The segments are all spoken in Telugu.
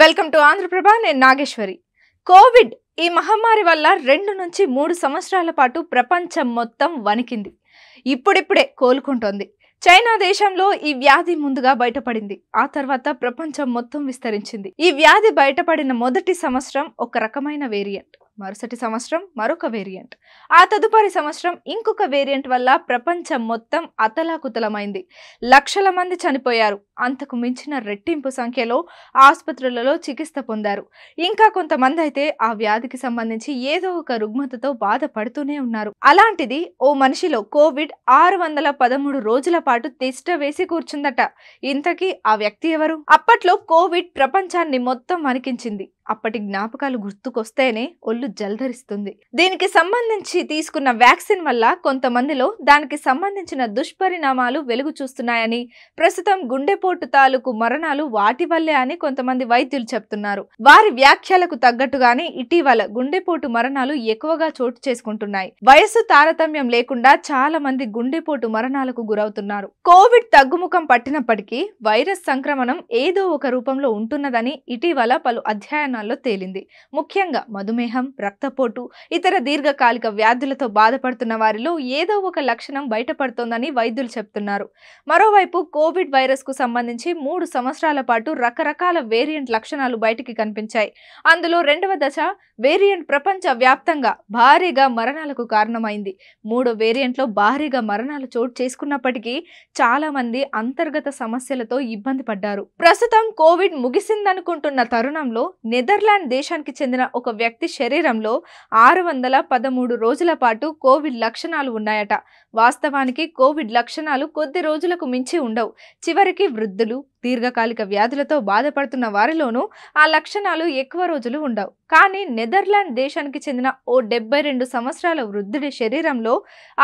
వెల్కమ్ టు ఆంధ్రప్రభ నేను నాగేశ్వరి కోవిడ్ ఈ మహమ్మారి వల్ల రెండు నుంచి మూడు సంవత్సరాల పాటు ప్రపంచం మొత్తం వణికింది ఇప్పుడిప్పుడే కోలుకుంటోంది చైనా దేశంలో ఈ వ్యాధి ముందుగా బయటపడింది ఆ తర్వాత ప్రపంచం మొత్తం విస్తరించింది ఈ వ్యాధి బయటపడిన మొదటి సంవత్సరం ఒక రకమైన వేరియంట్ మరుసటి సంవత్సరం మరొక వేరియంట్ ఆ తదుపరి సంవత్సరం ఇంకొక వేరియంట్ వల్ల ప్రపంచం మొత్తం అతలాకుతలమైంది లక్షల మంది చనిపోయారు అంతకు మించిన రెట్టింపు సంఖ్యలో ఆసుపత్రులలో చికిత్స పొందారు ఇంకా కొంతమంది అయితే ఆ వ్యాధికి సంబంధించి ఏదో ఒక రుగ్మతతో బాధపడుతూనే ఉన్నారు అలాంటిది ఓ మనిషిలో కోవిడ్ ఆరు వందల పదమూడు రోజుల పాటు తిష్ట వేసి కూర్చుందట ఇంతకీ ఆ వ్యక్తి ఎవరు అప్పట్లో కోవిడ్ ప్రపంచాన్ని మొత్తం వణికించింది అప్పటి జ్ఞాపకాలు గుర్తుకొస్తేనే ఒళ్ళు జలధరిస్తుంది దీనికి సంబంధించి తీసుకున్న వ్యాక్సిన్ వల్ల కొంతమందిలో దానికి సంబంధించిన దుష్పరిణామాలు వెలుగు చూస్తున్నాయని ప్రస్తుతం గుండెపోటు తాలూకు మరణాలు వాటి వల్లే అని కొంతమంది వైద్యులు చెప్తున్నారు వారి వ్యాఖ్యలకు తగ్గట్టుగానే ఇటీవల గుండెపోటు మరణాలు ఎక్కువగా చోటు చేసుకుంటున్నాయి వయస్సు తారతమ్యం లేకుండా చాలా మంది గుండెపోటు మరణాలకు గురవుతున్నారు కోవిడ్ తగ్గుముఖం పట్టినప్పటికీ వైరస్ సంక్రమణం ఏదో ఒక రూపంలో ఉంటున్నదని ఇటీవల పలు అధ్యయనం లక్షణాల్లో తేలింది ముఖ్యంగా మధుమేహం రక్తపోటు ఇతర దీర్ఘకాలిక వ్యాధులతో బాధపడుతున్న వారిలో ఏదో ఒక లక్షణం బయటపడుతోందని వైద్యులు చెప్తున్నారు మరోవైపు కోవిడ్ వైరస్కు సంబంధించి మూడు సంవత్సరాల పాటు రకరకాల వేరియంట్ లక్షణాలు బయటికి కనిపించాయి అందులో రెండవ దశ వేరియంట్ ప్రపంచ వ్యాప్తంగా భారీగా మరణాలకు కారణమైంది మూడో వేరియంట్లో భారీగా మరణాలు చోటు చేసుకున్నప్పటికీ చాలా మంది అంతర్గత సమస్యలతో ఇబ్బంది పడ్డారు ప్రస్తుతం కోవిడ్ ముగిసిందనుకుంటున్న తరుణంలో నెదర్లాండ్ దేశానికి చెందిన ఒక వ్యక్తి శరీరంలో ఆరు వందల పదమూడు రోజుల పాటు కోవిడ్ లక్షణాలు ఉన్నాయట వాస్తవానికి కోవిడ్ లక్షణాలు కొద్ది రోజులకు మించి ఉండవు చివరికి వృద్ధులు దీర్ఘకాలిక వ్యాధులతో బాధపడుతున్న వారిలోనూ ఆ లక్షణాలు ఎక్కువ రోజులు ఉండవు కానీ నెదర్లాండ్ దేశానికి చెందిన ఓ డెబ్బై రెండు సంవత్సరాల వృద్ధుడి శరీరంలో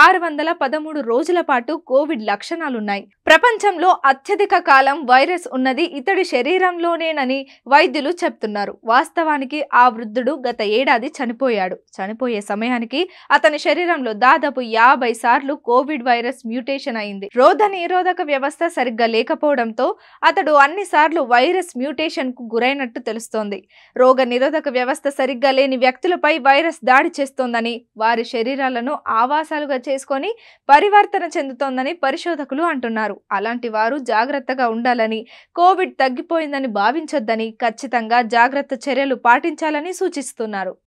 ఆరు వందల పదమూడు రోజుల పాటు కోవిడ్ లక్షణాలున్నాయి ప్రపంచంలో అత్యధిక కాలం వైరస్ ఉన్నది ఇతడి శరీరంలోనేనని వైద్యులు చెప్తున్నారు వాస్తవానికి ఆ వృద్ధుడు గత ఏడాది చనిపోయాడు చనిపోయే సమయానికి అతని శరీరంలో దాదాపు యాభై సార్లు కోవిడ్ వైరస్ మ్యూటేషన్ అయింది రోధ నిరోధక వ్యవస్థ సరిగ్గా లేకపోవడంతో అతడు అన్నిసార్లు వైరస్ మ్యూటేషన్కు గురైనట్టు తెలుస్తోంది రోగ నిరోధక వ్యవస్థ సరిగ్గా లేని వ్యక్తులపై వైరస్ దాడి చేస్తోందని వారి శరీరాలను ఆవాసాలుగా చేసుకొని పరివర్తన చెందుతోందని పరిశోధకులు అంటున్నారు అలాంటి వారు జాగ్రత్తగా ఉండాలని కోవిడ్ తగ్గిపోయిందని భావించొద్దని ఖచ్చితంగా జాగ్రత్త చర్యలు పాటించాలని సూచిస్తున్నారు